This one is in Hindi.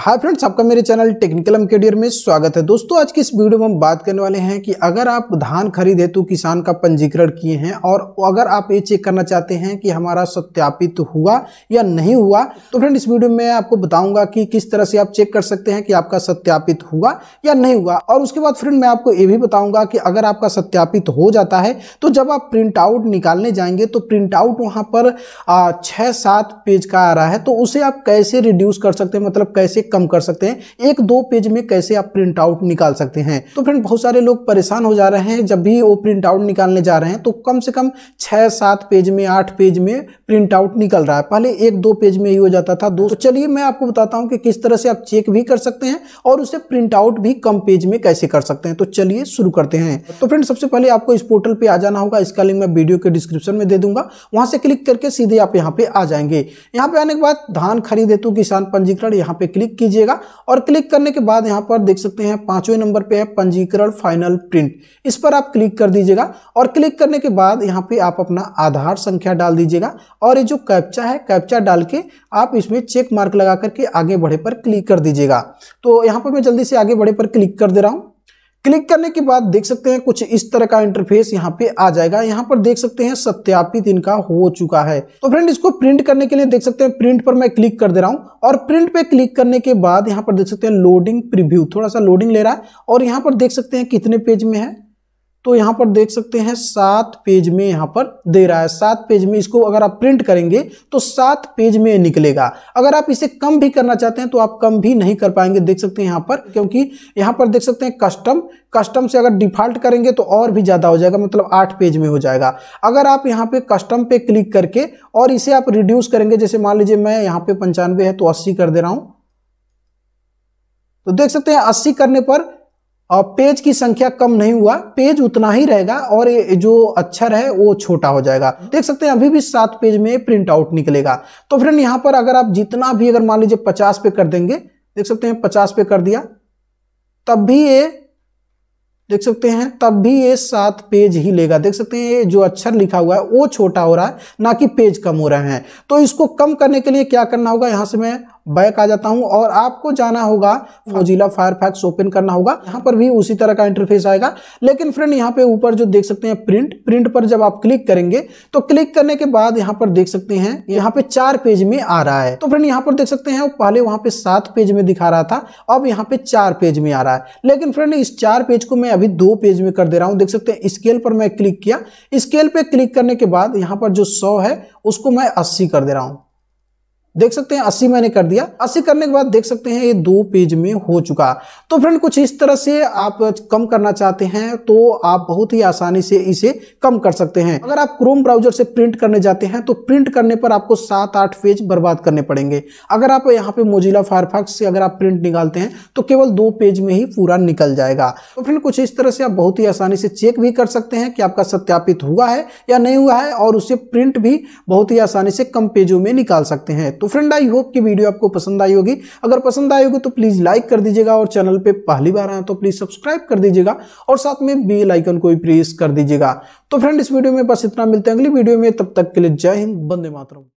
हाय फ्रेंड्स आपका मेरे चैनल टेक्निकल एम केडियर में स्वागत है दोस्तों आज की इस वीडियो में हम बात करने वाले हैं कि अगर आप धान खरीद हेतु तो किसान का पंजीकरण किए हैं और अगर आप ये चेक करना चाहते हैं कि हमारा सत्यापित हुआ या नहीं हुआ तो फ्रेंड इस वीडियो में आपको बताऊंगा कि किस तरह से आप चेक कर सकते हैं कि आपका सत्यापित हुआ या नहीं हुआ और उसके बाद फ्रेंड मैं आपको ये भी बताऊंगा कि अगर आपका सत्यापित हो जाता है तो जब आप प्रिंट आउट निकालने जाएंगे तो प्रिंट आउट वहाँ पर छः सात पेज का आ रहा है तो उसे आप कैसे रिड्यूस कर सकते हैं मतलब कैसे कम कर सकते हैं एक दो पेज में कैसे आप प्रिंट आउट निकाल सकते हैं तो फ्रेंड बहुत सारे लोग परेशान हो जा रहे हैं जब भी वो प्रिंट आउट निकालने जा रहे हैं तो कम से कम छः सात पेज में आठ पेज में प्रिंट आउट निकल रहा है पहले एक दो पेज में ही हो जाता था दो तो चलिए मैं आपको बताता हूँ कि किस तरह से आप चेक भी कर सकते हैं और उसे प्रिंट आउट भी कम पेज में कैसे कर सकते हैं तो चलिए शुरू करते हैं तो फ्रेंड सबसे पहले आपको इस पोर्टल पर आ जाना होगा इसका लिंक मैं वीडियो के डिस्क्रिप्शन में दे दूंगा वहां से क्लिक करके सीधे आप यहाँ पे आ जाएंगे यहाँ पे आने के बाद धान खरीद हेतु किसान पंजीकरण यहाँ पे क्लिक क्लिक कीजिएगा और क्लिक करने के बाद यहाँ पर देख सकते हैं पांचवें नंबर पे है पंजीकरण फाइनल प्रिंट इस पर आप क्लिक कर दीजिएगा और क्लिक करने के बाद यहाँ पे आप अपना आधार संख्या डाल दीजिएगा और ये जो कैप्चा है कैप्चा डाल के आप इसमें चेक मार्क लगा करके आगे बढ़े पर क्लिक कर दीजिएगा तो यहाँ पर मैं जल्दी से आगे बढ़े पर क्लिक कर दे रहा हूँ क्लिक करने के बाद देख सकते हैं कुछ इस तरह का इंटरफेस यहाँ पे आ जाएगा यहाँ पर देख सकते हैं सत्यापित इनका हो चुका है तो फ्रेंड इसको प्रिंट करने के लिए देख सकते हैं प्रिंट पर मैं क्लिक कर दे रहा हूँ और प्रिंट पे क्लिक करने के बाद यहाँ पर देख सकते हैं लोडिंग प्रिव्यू थोड़ा सा लोडिंग ले रहा है और यहाँ पर देख सकते हैं कितने पेज में है तो यहाँ पर देख सकते हैं सात पेज में यहाँ पर दे रहा है सात पेज में इसको अगर आप प्रिंट करेंगे तो सात पेज में निकलेगा अगर आप इसे कम भी करना चाहते हैं तो आप कम भी नहीं कर पाएंगे देख सकते हैं यहाँ पर क्योंकि यहाँ पर देख सकते हैं कस्टम कस्टम से अगर डिफॉल्ट करेंगे तो और भी ज़्यादा हो जाएगा मतलब आठ पेज में हो जाएगा अगर आप यहाँ पर कस्टम पे क्लिक करके और इसे आप रिड्यूस करेंगे जैसे मान लीजिए मैं यहाँ पर पंचानवे है तो अस्सी कर दे रहा हूँ तो देख सकते हैं अस्सी करने पर और पेज की संख्या कम नहीं हुआ पेज उतना ही रहेगा और जो अक्षर है वो छोटा हो जाएगा देख सकते हैं अभी भी सात पेज में प्रिंट आउट निकलेगा तो फ्रेंड यहां पर अगर आप जितना भी अगर मान लीजिए पचास पे कर देंगे देख सकते हैं पचास पे कर दिया तब भी ये देख सकते हैं तब भी ये सात पेज ही लेगा देख सकते हैं ये जो अक्षर लिखा हुआ है वो छोटा हो रहा है ना कि पेज कम हो रहे हैं तो इसको कम करने के लिए क्या करना होगा यहां से मैं बैक आ जाता हूं और आपको जाना होगा मोजिला फायरफैक्स ओपन करना होगा यहाँ पर भी उसी तरह का इंटरफेस आएगा लेकिन फ्रेंड यहाँ पे ऊपर जो देख सकते हैं प्रिंट प्रिंट पर जब आप क्लिक करेंगे तो क्लिक करने के बाद यहाँ पर देख सकते हैं यहाँ पे चार पेज में आ रहा है तो फ्रेंड यहाँ पर देख सकते हैं पहले वहां पे सात पेज में दिखा रहा था अब यहाँ पे चार पेज में आ रहा है लेकिन फ्रेंड इस चार पेज को मैं अभी दो पेज में कर दे रहा हूँ देख सकते हैं स्केल पर मैं क्लिक किया स्केल पे क्लिक करने के बाद यहाँ पर जो सौ है उसको मैं अस्सी कर दे रहा हूँ देख सकते हैं अस्सी मैंने कर दिया अस्सी करने के बाद देख सकते हैं ये दो पेज में हो चुका तो फ्रेंड कुछ इस तरह से आप कम करना चाहते हैं तो आप बहुत ही आसानी से इसे कम कर सकते हैं अगर आप क्रोम ब्राउजर से प्रिंट करने जाते हैं तो प्रिंट करने पर आपको सात आठ पेज बर्बाद करने पड़ेंगे अगर आप यहाँ पे मोजिला फायरफॉक्स से अगर आप प्रिंट निकालते हैं तो केवल दो पेज में ही पूरा निकल जाएगा तो फ्रेंड कुछ इस तरह से आप बहुत ही आसानी से चेक भी कर सकते हैं कि आपका सत्यापित हुआ है या नहीं हुआ है और उसे प्रिंट भी बहुत ही आसानी से कम पेजों में निकाल सकते हैं तो फ्रेंड आई होप कि वीडियो आपको पसंद आई होगी अगर पसंद आई होगी तो प्लीज़ लाइक कर दीजिएगा और चैनल पे पहली बार आए तो प्लीज़ सब्सक्राइब कर दीजिएगा और साथ में बेल आइकन को भी प्रेस कर दीजिएगा तो फ्रेंड इस वीडियो में बस इतना मिलते हैं अगली वीडियो में तब तक के लिए जय हिंद बंदे मातरम